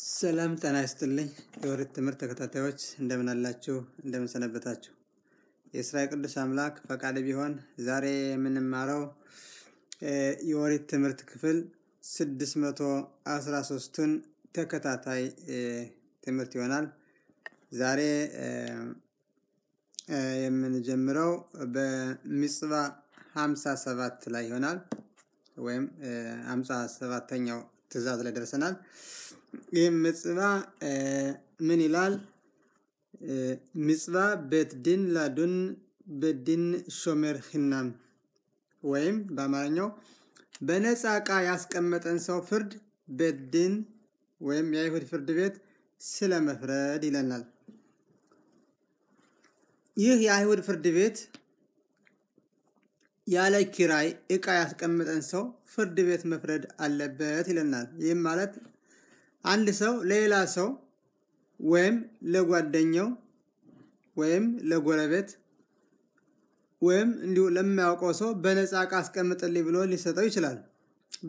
ሰላም ጤና ይስጥልኝ የኦሪት ትምህርት ተከታታዮች እንደምን አላችሁ እንደምን ሰነበታችሁ የእስራኤል ቅዱስ አምላክ ፈቃድ ቢሆን ዛሬ የምንማረው የወሪት ትምህርት ክፍል 613ቱን ተከታታይ ትምህርት ይሆናል ዛሬ የምንጀምረው በምጽባ 57 ላይ ይሆናል ወይም 57ተኛው ትእዛዝ ላይ ደርሰናል ይህም ምጽባ ምን ይላል? ምጽባ በትድን ላዱን በድን ሾሜር ህናም ወይም በአማርኛው በነፃ እቃ ያስቀመጠን ሰው ፍርድ በድን ወይም የአይሁድ ፍርድ ቤት ስለመፍረድ ይለናል። ይህ የአይሁድ ፍርድ ቤት ያለ ኪራይ እቃ ያስቀመጠን ሰው ፍርድ ቤት መፍረድ አለበት ይለናል። ይህም ማለት አንድ ሰው ለሌላ ሰው ወይም ለጓደኛው ወይም ለጎረቤት ወይም እንዲሁ ለሚያውቀው ሰው በነፃ ዕቃ አስቀምጥልኝ ብሎ ሊሰጠው ይችላል።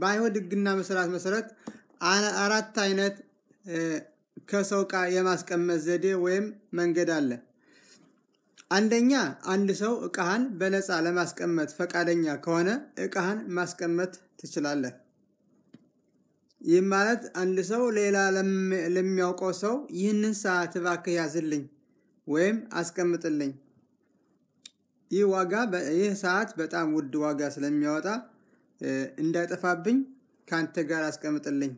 በአይሁድ ሕግና መስራት መሰረት አራት አይነት ከሰው ዕቃ የማስቀመጥ ዘዴ ወይም መንገድ አለ። አንደኛ አንድ ሰው ዕቃህን በነፃ ለማስቀመጥ ፈቃደኛ ከሆነ ዕቃህን ማስቀመጥ ትችላለህ። ይህም ማለት አንድ ሰው ሌላ ለሚያውቀው ሰው ይህንን ሰዓት እባክህ ያዝልኝ ወይም አስቀምጥልኝ፣ ይህ ዋጋ ይህ ሰዓት በጣም ውድ ዋጋ ስለሚያወጣ እንዳይጠፋብኝ ከአንተ ጋር አስቀምጥልኝ፣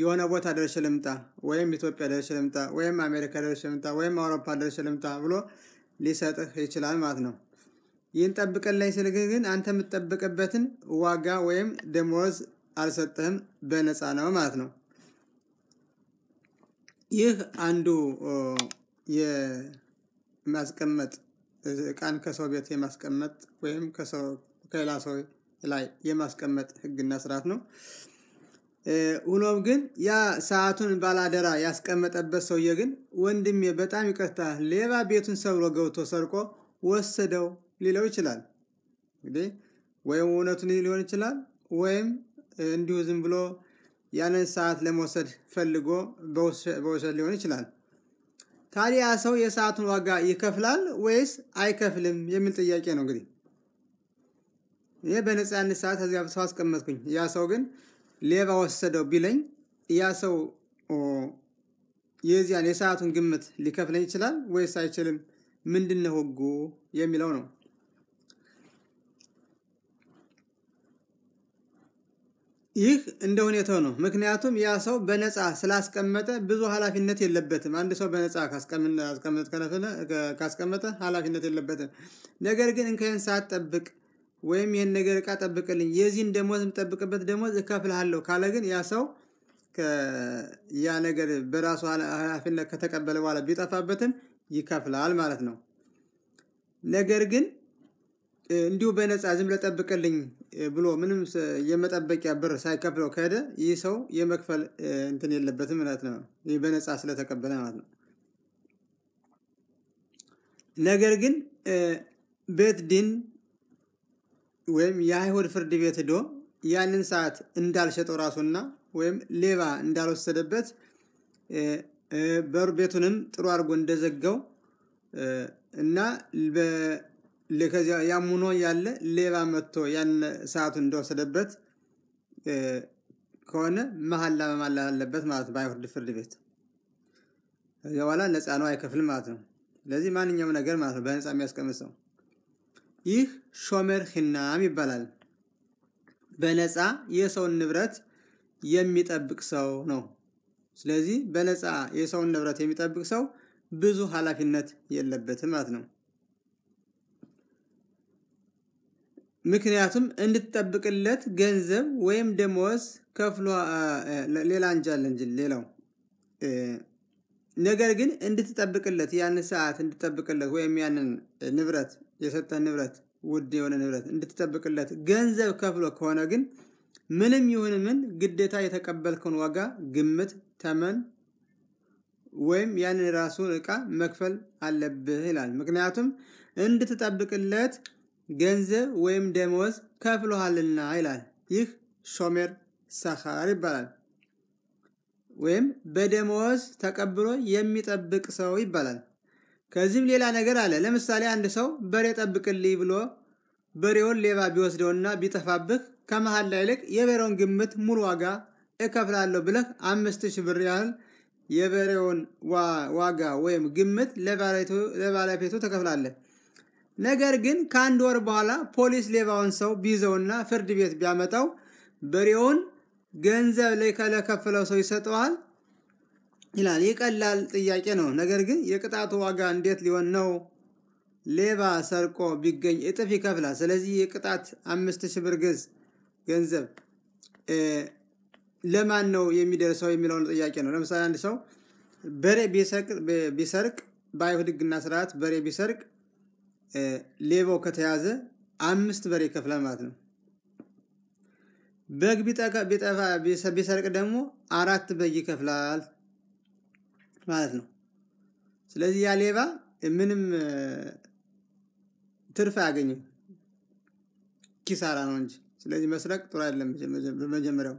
የሆነ ቦታ ደርሼ ልምጣ፣ ወይም ኢትዮጵያ ደርሼ ልምጣ፣ ወይም አሜሪካ ደርሼ ልምጣ፣ ወይም አውሮፓ ደርሼ ልምጣ ብሎ ሊሰጥህ ይችላል ማለት ነው። ይህን ጠብቀን ላይ ግን አንተ የምትጠብቅበትን ዋጋ ወይም ደሞዝ አልሰጠህም በነፃ ነው ማለት ነው። ይህ አንዱ የማስቀመጥ እቃን ከሰው ቤት የማስቀመጥ ወይም ከሌላ ሰው ላይ የማስቀመጥ ህግና ስርዓት ነው። ሁኖም ግን ያ ሰዓቱን ባላደራ ያስቀመጠበት ሰውዬ ግን ወንድሜ በጣም ይቅርታ፣ ሌባ ቤቱን ሰብሮ ገብቶ ሰርቆ ወሰደው ሊለው ይችላል። እንግዲህ ወይም እውነቱን ሊሆን ይችላል ወይም እንዲሁ ዝም ብሎ ያንን ሰዓት ለመውሰድ ፈልጎ በውሰድ ሊሆን ይችላል። ታዲያ ሰው የሰዓቱን ዋጋ ይከፍላል ወይስ አይከፍልም የሚል ጥያቄ ነው። እንግዲህ ይህ በነፃ ያንን ሰዓት ከዚያ ሰው አስቀመጥኩኝ፣ ያ ሰው ግን ሌባ ወሰደው ቢለኝ ያ ሰው የዚያን የሰዓቱን ግምት ሊከፍለኝ ይችላል ወይስ አይችልም? ምንድን ነው ህጉ የሚለው ነው። ይህ እንደ ሁኔታው ነው። ምክንያቱም ያ ሰው በነፃ ስላስቀመጠ ብዙ ኃላፊነት የለበትም። አንድ ሰው በነፃ ካስቀመጠ ኃላፊነት የለበትም። ነገር ግን እንከን ሳትጠብቅ ወይም ይህን ነገር እቃ ጠብቅልኝ፣ የዚህን ደሞዝ የምጠብቅበት ደሞዝ እከፍልሃለሁ ካለ ግን ያ ሰው ያ ነገር በራሱ ኃላፊነት ከተቀበለ በኋላ ቢጠፋበትም ይከፍላል ማለት ነው። ነገር ግን እንዲሁ በነፃ ዝም ለጠብቅልኝ ጠብቅልኝ ብሎ ምንም የመጠበቂያ ብር ሳይከፍለው ከሄደ ይህ ሰው የመክፈል እንትን የለበትም ማለት ነው። ይህ በነፃ ስለተቀበለ ማለት ነው። ነገር ግን ቤት ዲን ወይም የአይሁድ ፍርድ ቤት ሂዶ ያንን ሰዓት እንዳልሸጠው ራሱና ወይም ሌባ እንዳልወሰደበት በሩ ቤቱንም ጥሩ አድርጎ እንደዘጋው እና ያም ሆኖ ያለ ሌባ መጥቶ ያን ሰዓቱን እንደወሰደበት ከሆነ መሀላ መማላት አለበት ማለት ነው በአይሁድ ፍርድ ቤት። ከዚያ በኋላ ነፃ ነው አይከፍልም ማለት ነው። ስለዚህ ማንኛውም ነገር ማለት ነው በነፃ የሚያስቀምጥ ሰው ይህ ሾመር ሂናም ይባላል። በነፃ የሰውን ንብረት የሚጠብቅ ሰው ነው። ስለዚህ በነፃ የሰውን ንብረት የሚጠብቅ ሰው ብዙ ኃላፊነት የለበትም ማለት ነው። ምክንያቱም እንድትጠብቅለት ገንዘብ ወይም ደሞዝ ከፍሎ ሌላ እንጃለ እንጂ ሌላው ነገር ግን እንድትጠብቅለት ያንን ሰዓት እንድትጠብቅለት ወይም ያንን ንብረት የሰጠ ንብረት ውድ የሆነ ንብረት እንድትጠብቅለት ገንዘብ ከፍሎ ከሆነ ግን ምንም ይሁን ምን ግዴታ የተቀበልከውን ዋጋ ግምት፣ ተመን ወይም ያንን ራሱን እቃ መክፈል አለብህ ይላል። ምክንያቱም እንድትጠብቅለት ገንዘብ ወይም ደመወዝ ከፍሎሃልና ይላል። ይህ ሾሜር ሰኻር ይባላል። ወይም በደመወዝ ተቀብሎ የሚጠብቅ ሰው ይባላል። ከዚህም ሌላ ነገር አለ። ለምሳሌ አንድ ሰው በሬ ጠብቅልኝ ብሎ በሬውን ሌባ ቢወስደውና ቢጠፋብህ ላይ ይልቅ የበሬውን ግምት ሙሉ ዋጋ እከፍላለሁ ብለህ አምስት ሺህ ብር ያህል የበሬውን ዋጋ ወይም ግምት ለባለቤቱ ተከፍላለህ። ነገር ግን ከአንድ ወር በኋላ ፖሊስ ሌባውን ሰው ቢይዘውና ፍርድ ቤት ቢያመጣው በሬውን ገንዘብ ላይ ለከፈለው ሰው ይሰጠዋል ይላል። የቀላል ጥያቄ ነው። ነገር ግን የቅጣቱ ዋጋ እንዴት ሊሆን ነው? ሌባ ሰርቆ ቢገኝ እጥፍ ይከፍላል። ስለዚህ የቅጣት አምስት ሺህ ብር ግዝ ገንዘብ ለማን ነው የሚደርሰው የሚለውን ጥያቄ ነው። ለምሳሌ አንድ ሰው በሬ ቢሰርቅ በአይሁድ ሕግና ስርዓት በሬ ቢሰርቅ ሌባው ከተያዘ አምስት በሬ ይከፍላል ማለት ነው። በግ ቢጠፋ ቢሰርቅ ደግሞ አራት በግ ይከፍላል ማለት ነው። ስለዚህ ያ ሌባ ምንም ትርፍ አያገኝም፣ ኪሳራ ነው እንጂ። ስለዚህ መስረቅ ጥሩ አይደለም በመጀመሪያው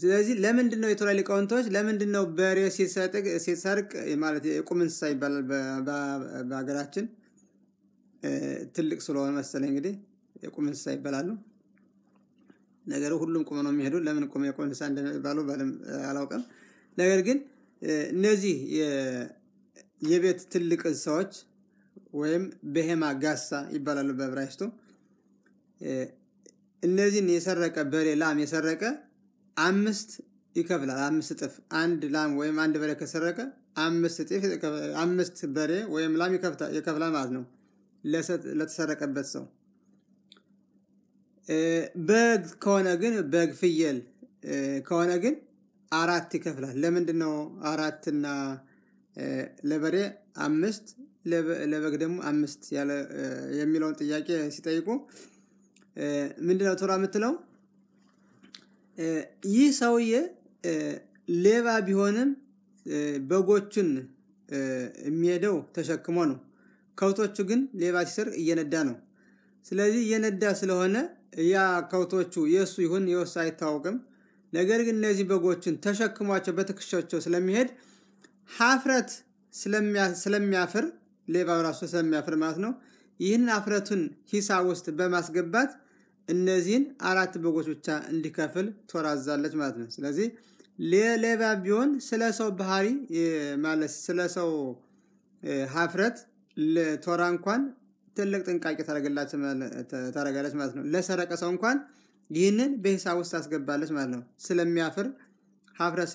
ስለዚህ ለምንድን ነው የተለያዩ ሊቃውንቶች ለምንድን ነው በሬ ሲሰርቅ ማለት የቁም እንስሳ ይባላል በሀገራችን ትልቅ ስለሆነ መሰለ እንግዲህ የቁም እንስሳ ይባላሉ። ነገሩ ሁሉም ቁም ነው የሚሄዱ። ለምን ቁም የቁም እንስሳ እንደሚባሉ አላውቅም። ነገር ግን እነዚህ የቤት ትልቅ እንስሳዎች ወይም በሄማ ጋሳ ይባላሉ በብራይስቶ እነዚህን የሰረቀ በሬ ላም የሰረቀ አምስት ይከፍላል። አምስት እጥፍ አንድ ላም ወይም አንድ በሬ ከሰረቀ አምስት እጥፍ አምስት በሬ ወይም ላም ይከፍላል ማለት ነው ለተሰረቀበት ሰው። በግ ከሆነ ግን በግ ፍየል ከሆነ ግን አራት ይከፍላል። ለምንድን ነው አራትና ለበሬ አምስት ለበግ ደግሞ አምስት የሚለውን ጥያቄ ሲጠይቁ ምንድነው ቶራ የምትለው? ይህ ሰውዬ ሌባ ቢሆንም በጎቹን የሚሄደው ተሸክሞ ነው። ከብቶቹ ግን ሌባ ሲስር እየነዳ ነው። ስለዚህ እየነዳ ስለሆነ ያ ከብቶቹ የእሱ ይሁን የወስ አይታወቅም። ነገር ግን እነዚህ በጎቹን ተሸክሟቸው በትከሻቸው ስለሚሄድ ሀፍረት ስለሚያፍር ሌባው ራሱ ስለሚያፍር ማለት ነው። ይህን አፍረቱን ሂሳብ ውስጥ በማስገባት እነዚህን አራት በጎች ብቻ እንዲከፍል ትወራዛለች ማለት ነው። ስለዚህ ሌባ ቢሆን ስለ ሰው ባህሪ ማለት ስለ ሰው ሀፍረት ቶራ እንኳን ትልቅ ጥንቃቄ ታደረጋለች ማለት ነው። ለሰረቀ ሰው እንኳን ይህንን በሂሳብ ውስጥ ታስገባለች ማለት ነው። ስለሚያፍር ሀፍረት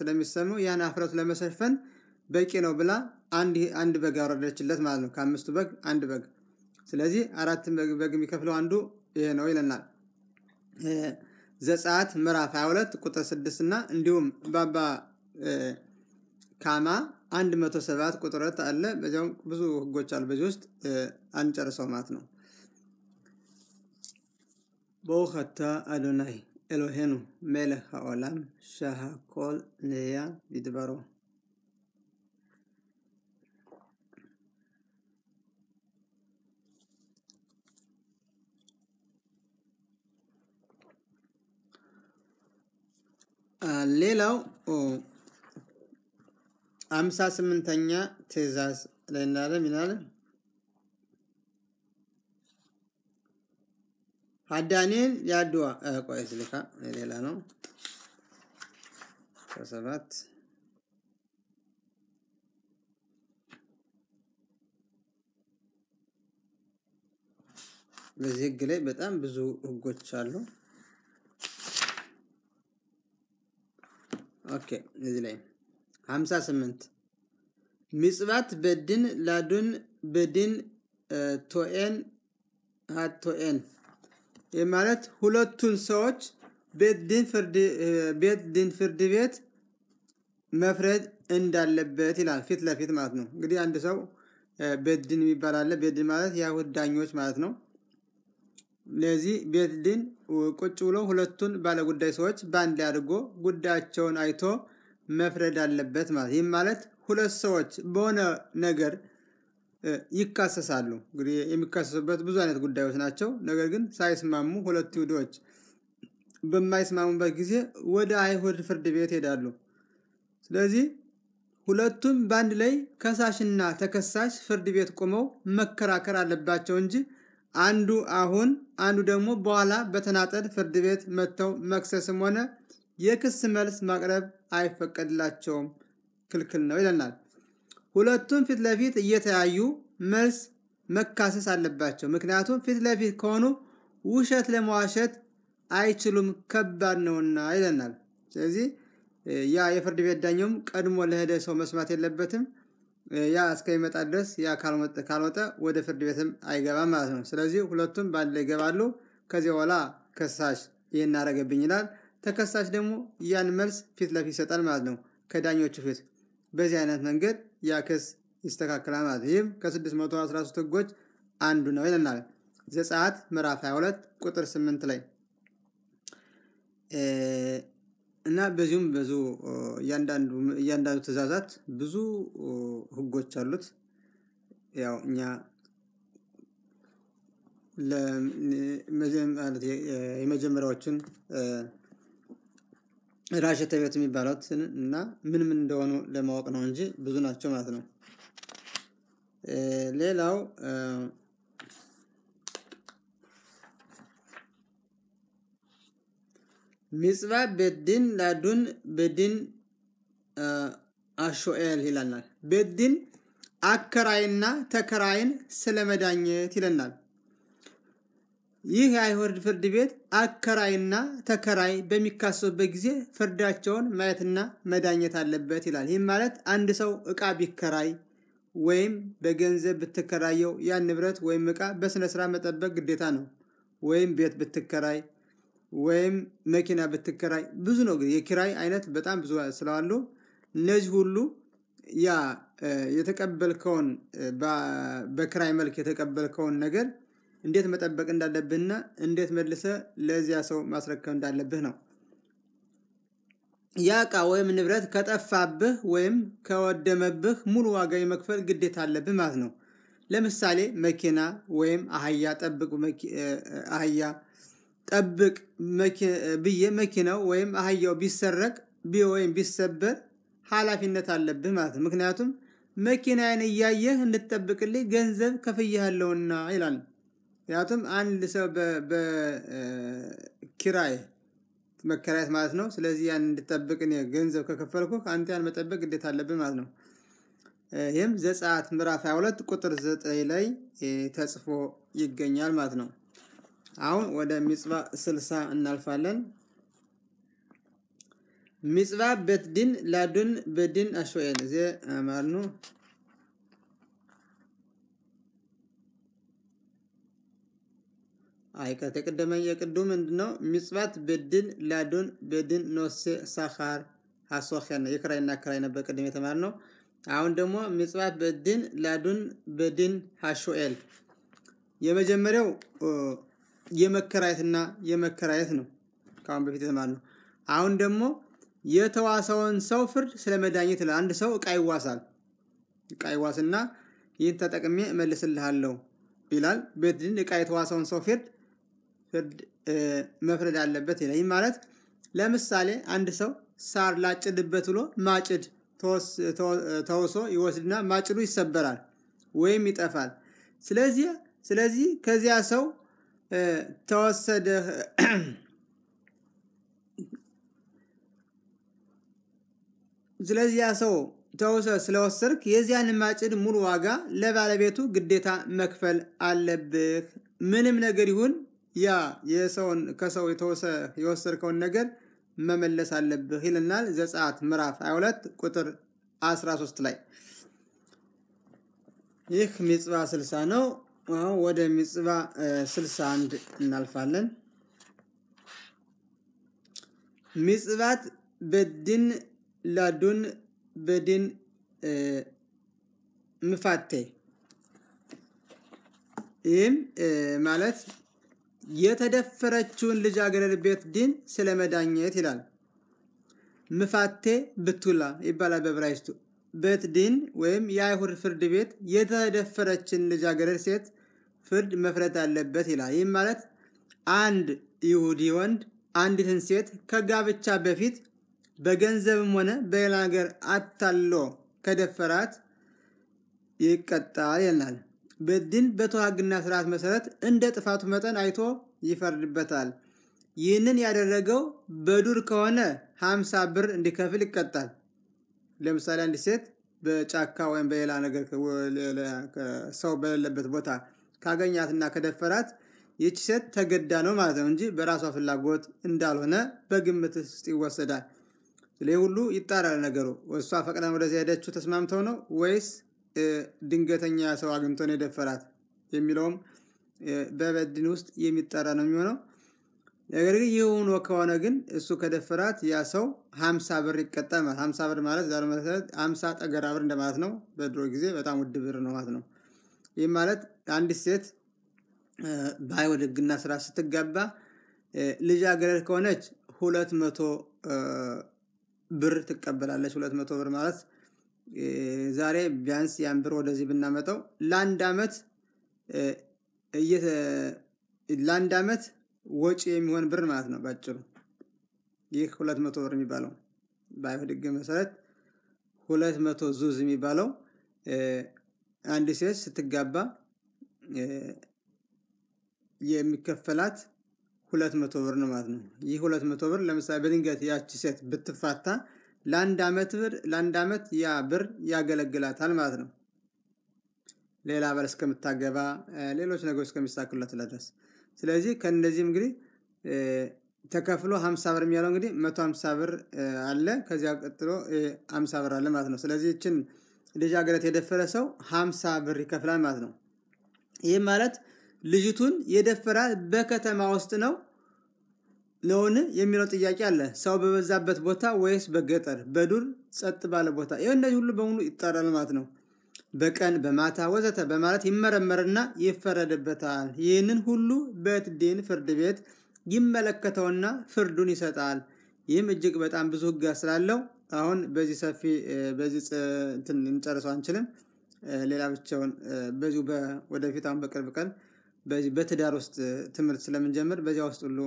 ስለሚሰማው ያን ሀፍረቱ ለመሸፈን በቂ ነው ብላ አንድ በግ ያወረደችለት ማለት ነው። ከአምስቱ በግ አንድ በግ። ስለዚህ አራት በግ የሚከፍለው አንዱ ይሄ ነው ይለናል ዘጻት ምዕራፍ 22 ቁጥር 6 እና እንዲሁም ባባ ካማ 107 ቁጥር አለ በዚያውም ብዙ ህጎች አሉ በዚህ ውስጥ አንጨርሰው ማለት ነው በውኸታ አዶናይ ኤሎሄኑ ሜልህ አኦላም ሻሃኮል ኔያ ዲድበሮ ሌላው አምሳ ስምንተኛ ትእዛዝ ላይ እንዳለ ሚናለ ሀዳኔን የአድዋ ቆይ ልካ ሌላ ነው ከሰባት በዚህ ህግ ላይ በጣም ብዙ ህጎች አሉ። ኦኬ እዚህ ላይ ምጽባት በድን ላዱን በድን ቶኤን ሀቶኤን ማለት ሁለቱን ሰዎች ቤት ድን ፍርድ ቤት መፍረድ እንዳለበት ይላል። ፊት ለፊት ማለት ነው። እንግዲህ አንድ ሰው ቤት ድን የሚባል አለ። ቤት ድን ማለት የአይሁድ ዳኞች ማለት ነው። ለዚህ ቤት ዲን ቁጭ ብሎ ሁለቱን ባለጉዳይ ሰዎች በአንድ ላይ አድርጎ ጉዳያቸውን አይቶ መፍረድ አለበት ማለት። ይህም ማለት ሁለት ሰዎች በሆነ ነገር ይካሰሳሉ። እንግዲህ የሚካሰሱበት ብዙ አይነት ጉዳዮች ናቸው። ነገር ግን ሳይስማሙ ሁለት ይሁዶች በማይስማሙበት ጊዜ ወደ አይሁድ ፍርድ ቤት ይሄዳሉ። ስለዚህ ሁለቱም በአንድ ላይ ከሳሽና ተከሳሽ ፍርድ ቤት ቆመው መከራከር አለባቸው እንጂ አንዱ አሁን አንዱ ደግሞ በኋላ በተናጠል ፍርድ ቤት መጥተው መክሰስም ሆነ የክስ መልስ ማቅረብ አይፈቀድላቸውም፣ ክልክል ነው ይለናል። ሁለቱም ፊት ለፊት እየተያዩ መልስ መካሰስ አለባቸው። ምክንያቱም ፊት ለፊት ከሆኑ ውሸት ለመዋሸት አይችሉም፣ ከባድ ነውና ይለናል። ስለዚህ ያ የፍርድ ቤት ዳኛውም ቀድሞ ለሄደ ሰው መስማት የለበትም። ያ እስከሚመጣ ድረስ ያ ካልሞጠ ወደ ፍርድ ቤትም አይገባም ማለት ነው። ስለዚህ ሁለቱም በአንድ ላይ ይገባሉ። ከዚህ በኋላ ከሳሽ ይህን አረገብኝ ይላል። ተከሳሽ ደግሞ ያን መልስ ፊት ለፊት ይሰጣል ማለት ነው ከዳኞቹ ፊት። በዚህ አይነት መንገድ ያ ክስ ይስተካከላል ማለት ነው። ይህም ከ613 ህጎች አንዱ ነው ይለናል ዘጸአት ምዕራፍ 22 ቁጥር 8 ላይ እና በዚሁም ብዙ እያንዳንዱ ትእዛዛት ብዙ ህጎች አሉት ያው እኛ ማለት የመጀመሪያዎቹን ራሸተ ቤት የሚባሉትን እና ምን ምን እንደሆኑ ለማወቅ ነው እንጂ ብዙ ናቸው ማለት ነው ሌላው ሚጽባ ቤድን ላዱን ቤድን አሾኤል ይላልናል። ቤድን አከራይና ተከራይን ስለመዳኘት ይለናል። ይህ የአይሁድ ፍርድ ቤት አከራይና ተከራይ በሚካሰሱበት ጊዜ ፍርዳቸውን ማየትና መዳኘት አለበት ይላል። ይህም ማለት አንድ ሰው እቃ ቢከራይ ወይም በገንዘብ ብትከራየው ያን ንብረት ወይም እቃ በስነ ስርዓት መጠበቅ ግዴታ ነው። ወይም ቤት ብትከራይ ወይም መኪና ብትከራይ ብዙ ነው የኪራይ አይነት በጣም ብዙ ስላሉ እነዚህ ሁሉ ያ የተቀበልከውን በክራይ መልክ የተቀበልከውን ነገር እንዴት መጠበቅ እንዳለብህና እንዴት መልሰ ለዚያ ሰው ማስረከብ እንዳለብህ ነው። ያ እቃ ወይም ንብረት ከጠፋብህ ወይም ከወደመብህ ሙሉ ዋጋ የመክፈል ግዴታ አለብህ ማለት ነው። ለምሳሌ መኪና ወይም አህያ ጠብቅ አህያ ጠብቅ ብዬ መኪናው ወይም አህያው ቢሰረቅ ወይም ቢሰበር ኃላፊነት አለብህ ማለት ነው። ምክንያቱም መኪናዬን እያየህ እንድትጠብቅልኝ ገንዘብ ከፍያለሁና ይላል። ምክንያቱም አንድ ሰው በኪራይ መከራየት ማለት ነው። ስለዚህ ያን እንድጠብቅ ገንዘብ ከከፈልኩ አንተ ያን መጠበቅ ግዴታ አለብን ማለት ነው። ይህም ዘጸአት ምዕራፍ 22 ቁጥር 9 ላይ ተጽፎ ይገኛል ማለት ነው። አሁን ወደ ሚጽባ ስልሳ እናልፋለን። ሚጽባ በትድን ላዱን በድን አሾኤል እዚ አማርኑ አይ ከተቀደመ የቅዱ ምንድን ነው? ሚጽባት በድን ላዱን በድን ኖሴ ሳኻር ሀሶኸን የክራይና ክራይ ነበር ቅድም የተማርነው። አሁን ደግሞ ምጽባት በድን ላዱን በድን ሀሾኤል የመጀመሪያው የመከራየትና የመከራየት ነው ከአሁን በፊት የተማርነው። አሁን ደግሞ የተዋሰውን ሰው ፍርድ ስለ መዳኘት ይላል። አንድ ሰው እቃ ይዋሳል። እቃ ይዋስና ይህን ተጠቅሜ እመልስልሃለሁ ይላል። ቤት ግን እቃ የተዋሰውን ሰው ፍርድ ፍርድ መፍረድ አለበት ይላል። ይህ ማለት ለምሳሌ አንድ ሰው ሳር ላጭድበት ብሎ ማጭድ ተውሶ ይወስድና ማጭዱ ይሰበራል ወይም ይጠፋል። ስለዚህ ስለዚህ ከዚያ ሰው ተወሰድህ ስለዚያ ሰው ተውሰ ስለወሰድክ የዚያን ማጭድ ሙሉ ዋጋ ለባለቤቱ ግዴታ መክፈል አለብህ። ምንም ነገር ይሁን ያ የሰውን ከሰው የወሰድከውን ነገር መመለስ አለብህ ይልናል ዘጸአት ምዕራፍ 22 ቁጥር 13 ላይ ይህ ምጽዋ 60 ነው። አሁን ወደ ምጽባ 61 እናልፋለን። ምጽባት በድን ላዱን በድን ምፋቴ ይህም ማለት የተደፈረችውን ልጃገረድ ቤት ድን ስለ መዳኘት ይላል። ምፋቴ ብቱላ ይባላል በብራይስቱ ቤት ድን ወይም የአይሁድ ፍርድ ቤት የተደፈረችን ልጃገረድ ሴት ፍርድ መፍረድ አለበት ይላል። ይህም ማለት አንድ ይሁዲ ወንድ አንዲትን ሴት ከጋብቻ በፊት በገንዘብም ሆነ በሌላ ነገር አታሎ ከደፈራት ይቀጣል ይልናል። በድን በተዋግና ስርዓት መሰረት እንደ ጥፋቱ መጠን አይቶ ይፈርድበታል። ይህንን ያደረገው በዱር ከሆነ ሀምሳ ብር እንዲከፍል ይቀጣል። ለምሳሌ አንዲት ሴት በጫካ ወይም በሌላ ነገር ሰው በሌለበት ቦታ ካገኛትና ከደፈራት ይቺ ሴት ተገዳ ነው ማለት ነው እንጂ በራሷ ፍላጎት እንዳልሆነ በግምት ውስጥ ይወሰዳል። ስለዚህ ሁሉ ይጣራል ነገሩ። እሷ ፈቅዳን ወደዚ ሄደችው ተስማምተው ነው ወይስ ድንገተኛ ሰው አግኝቶ ነው የደፈራት የሚለውም በበድን ውስጥ የሚጠራ ነው የሚሆነው። ነገር ግን ይህ ሆኖ ከሆነ ግን እሱ ከደፈራት ያ ሰው ሀምሳ ብር ይቀጣል። ሀምሳ ብር ማለት ዛሬ መሰረት ሀምሳ ጠገራ ብር እንደማለት ነው። በድሮ ጊዜ በጣም ውድ ብር ነው ማለት ነው። ይህም ማለት አንዲት ሴት ባይ ወደ ህግና ስራ ስትጋባ ልጃገረድ ከሆነች ሁለት መቶ ብር ትቀበላለች ሁለት መቶ ብር ማለት ዛሬ ቢያንስ ያን ብር ወደዚህ ብናመጠው ለአንድ አመት ለአንድ አመት ወጪ የሚሆን ብር ማለት ነው ባጭሩ ይህ ሁለት መቶ ብር የሚባለው በአይሁድ ህግ መሰረት ሁለት መቶ ዙዝ የሚባለው አንድ ሴት ስትጋባ የሚከፈላት ሁለት መቶ ብር ነው ማለት ነው። ይህ ሁለት መቶ ብር ለምሳሌ በድንገት ያቺ ሴት ብትፋታ ለአንድ አመት ብር ለአንድ አመት ያ ብር ያገለግላታል ማለት ነው። ሌላ ባል እስከምታገባ ሌሎች ነገሮች እስከሚሳክሉላት ድረስ። ስለዚህ ከነዚህም እንግዲህ ተከፍሎ ሀምሳ ብር የሚያለው እንግዲህ ሀምሳ ብር አለ። ከዚያ ቀጥሎ ሀምሳ ብር አለ ማለት ነው። ስለዚህ እችን ልጃገረድ የደፈረ ሰው ሀምሳ ብር ይከፍላል ማለት ነው። ይህ ማለት ልጅቱን የደፈራ በከተማ ውስጥ ነው ነውን የሚለው ጥያቄ አለ። ሰው በበዛበት ቦታ ወይስ በገጠር በዱር ጸጥ ባለ ቦታ? ይህ እነዚህ ሁሉ በሙሉ ይጣራል ማለት ነው። በቀን በማታ ወዘተ በማለት ይመረመርና ይፈረድበታል። ይህንን ሁሉ ዲን ፍርድ ቤት ይመለከተውና ፍርዱን ይሰጣል። ይህም እጅግ በጣም ብዙ ህግ ስላለው አሁን በዚህ ሰፊ በዚህ እንጨርሰው አንችልም። ሌላ ብቻውን በዚሁ ወደፊት አሁን በቅርብ ቀን በትዳር ውስጥ ትምህርት ስለምንጀምር በዚያ ውስጥ ሁሉ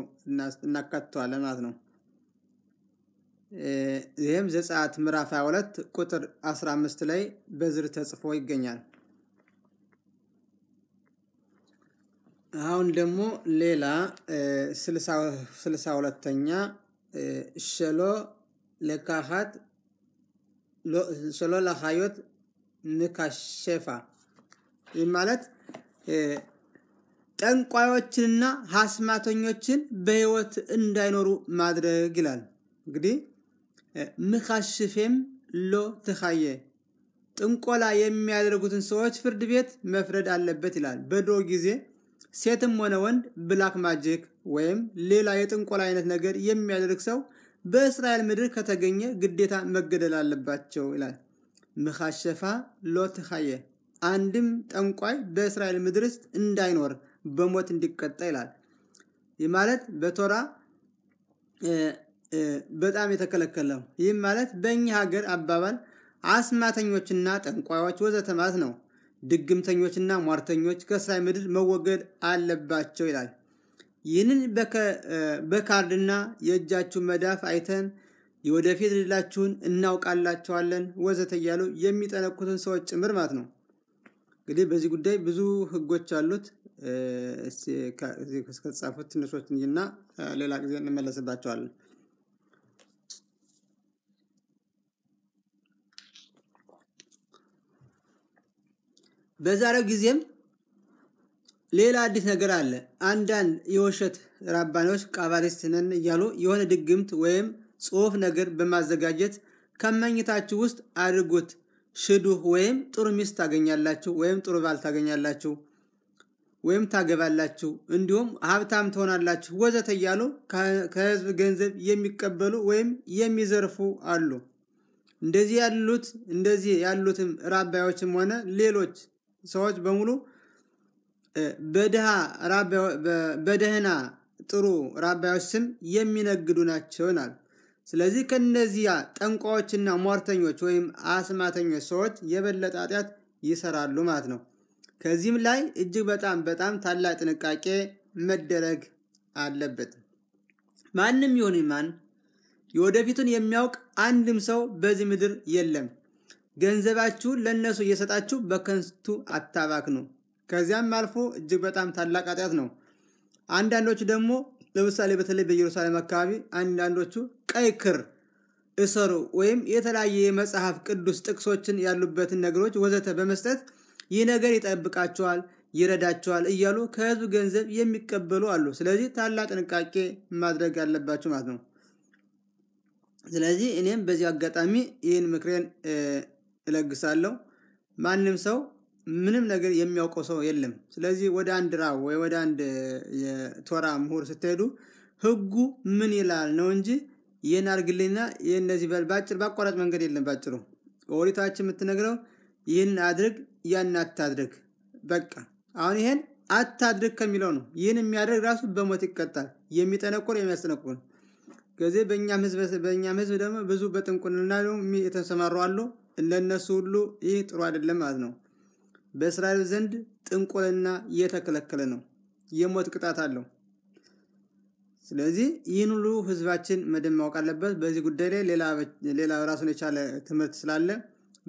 እናካትተዋለን ማለት ነው። ይህም ዘጸአት ምዕራፍ 22 ቁጥር 15 ላይ በዝር ተጽፎ ይገኛል። አሁን ደግሞ ሌላ ስልሳ ሁለተኛ ሸሎ ለካሃት ሸሎ ለካዮት ምካሸፋ ይህ ማለት ጠንቋዮችንና ሀስማተኞችን በህይወት እንዳይኖሩ ማድረግ ይላል። እንግዲህ ምካሽፌም ሎ ትካየ ጥንቆላ የሚያደርጉትን ሰዎች ፍርድ ቤት መፍረድ አለበት ይላል። በድሮ ጊዜ ሴትም ሆነ ወንድ ብላክ ማጅክ ወይም ሌላ የጥንቆላ አይነት ነገር የሚያደርግ ሰው በእስራኤል ምድር ከተገኘ ግዴታ መገደል አለባቸው ይላል። ምኻሸፋ ሎትኻየ አንድም ጠንቋይ በእስራኤል ምድር ውስጥ እንዳይኖር በሞት እንዲቀጣ ይላል። ይህ ማለት በቶራ በጣም የተከለከለ ነው። ይህም ማለት በእኛ ሀገር አባባል አስማተኞችና ጠንቋዮች ወዘተ ማለት ነው። ድግምተኞችና ሟርተኞች ከእስራኤል ምድር መወገድ አለባቸው ይላል። ይህንን በካርድና የእጃችሁ መዳፍ አይተን የወደፊት ድላችሁን እናውቃላቸዋለን ወዘተ እያሉ የሚጠነኩትን ሰዎች ጭምር ማለት ነው። እንግዲህ በዚህ ጉዳይ ብዙ ህጎች አሉት። ከተጻፉት ትንሾች እና ሌላ ጊዜ እንመለስባቸዋለን። በዛሬው ጊዜም ሌላ አዲስ ነገር አለ። አንዳንድ የውሸት ራባኔዎች ቃባሪስት ነን እያሉ የሆነ ድግምት ወይም ጽሑፍ ነገር በማዘጋጀት ከመኝታችሁ ውስጥ አድርጉት። ሽዱህ ወይም ጥሩ ሚስት ታገኛላችሁ፣ ወይም ጥሩ ባል ታገኛላችሁ፣ ወይም ታገባላችሁ፣ እንዲሁም ሀብታም ትሆናላችሁ ወዘተ እያሉ ከህዝብ ገንዘብ የሚቀበሉ ወይም የሚዘርፉ አሉ። እንደዚህ ያሉት እንደዚህ ያሉትም ራባዮችም ሆነ ሌሎች ሰዎች በሙሉ በደህና ጥሩ ራባዮች ስም የሚነግዱ ናቸው ስለዚህ ከነዚያ ጠንቋዎችና ሟርተኞች ወይም አስማተኞች ሰዎች የበለጠ ኃጢአት ይሰራሉ ማለት ነው። ከዚህም ላይ እጅግ በጣም በጣም ታላቅ ጥንቃቄ መደረግ አለበት። ማንም ይሁን ማን የወደፊቱን የሚያውቅ አንድም ሰው በዚህ ምድር የለም። ገንዘባችሁን ለእነሱ እየሰጣችሁ በከንቱ አታባክኑ። ከዚያም አልፎ እጅግ በጣም ታላቅ ኃጢአት ነው። አንዳንዶቹ ደግሞ ለምሳሌ በተለይ በኢየሩሳሌም አካባቢ አንዳንዶቹ ቀይ ክር እሰሩ ወይም የተለያየ የመጽሐፍ ቅዱስ ጥቅሶችን ያሉበትን ነገሮች ወዘተ በመስጠት ይህ ነገር ይጠብቃቸዋል፣ ይረዳቸዋል እያሉ ከህዝብ ገንዘብ የሚቀበሉ አሉ። ስለዚህ ታላቅ ጥንቃቄ ማድረግ አለባቸው ማለት ነው። ስለዚህ እኔም በዚህ አጋጣሚ ይህን ምክሬን እለግሳለሁ። ማንም ሰው ምንም ነገር የሚያውቀው ሰው የለም። ስለዚህ ወደ አንድ ራብ ወይ ወደ አንድ የቶራ ምሁር ስትሄዱ ህጉ ምን ይላል ነው እንጂ ይህን አድርግልኝና ይህ እንደዚህ በአጭር በአቋራጭ መንገድ የለም። ባጭሩ ኦሪታችን የምትነግረው ይህን አድርግ፣ ያን አታድርግ። በቃ አሁን ይሄን አታድርግ ከሚለው ነው። ይህን የሚያደርግ ራሱ በሞት ይቀጣል። የሚጠነቁር የሚያስጠነቁር ከዚህ በእኛም ህዝብ ደግሞ ብዙ በጥንቁልና የተሰማሩ አሉ። ለእነሱ ሁሉ ይህ ጥሩ አይደለም ማለት ነው። በእስራኤል ዘንድ ጥንቁልና እየተከለከለ ነው። የሞት ቅጣት አለው። ስለዚህ ይህን ሁሉ ህዝባችን መደብ ማወቅ አለበት። በዚህ ጉዳይ ላይ ሌላ ራሱን የቻለ ትምህርት ስላለ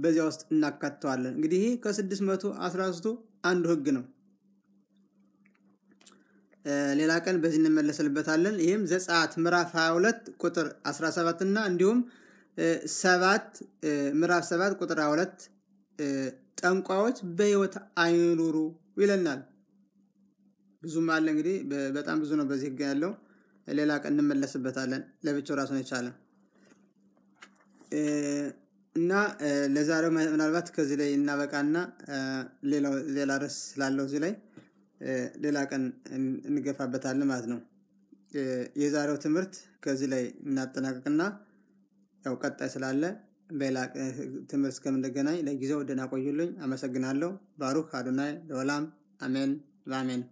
በዚያ ውስጥ እናካተዋለን። እንግዲህ ይህ ከ613ቱ አንዱ ህግ ነው። ሌላ ቀን በዚህ እንመለስልበታለን። ይህም ዘጸአት ምዕራፍ 22 ቁጥር 17 እና እንዲሁም ሰባት ምዕራፍ 7 ቁጥር 22 ጠንቋዎች በህይወት አይኑሩ ይለናል። ብዙም አለ እንግዲህ በጣም ብዙ ነው በዚህ ህግ ያለው። ሌላ ቀን እንመለስበታለን። ለብቻው ራሱን የቻለ እና ለዛሬው ምናልባት ከዚህ ላይ እናበቃና ሌላ ርዕስ ስላለው እዚህ ላይ ሌላ ቀን እንገፋበታለን ማለት ነው። የዛሬው ትምህርት ከዚህ ላይ እናጠናቀቅና ያው ቀጣይ ስላለ በሌላ ትምህርት እስከምንገናኝ ለጊዜው ደህና ቆዩልኝ። አመሰግናለሁ። ባሩክ አዶናይ ለወላም አሜን በአሜን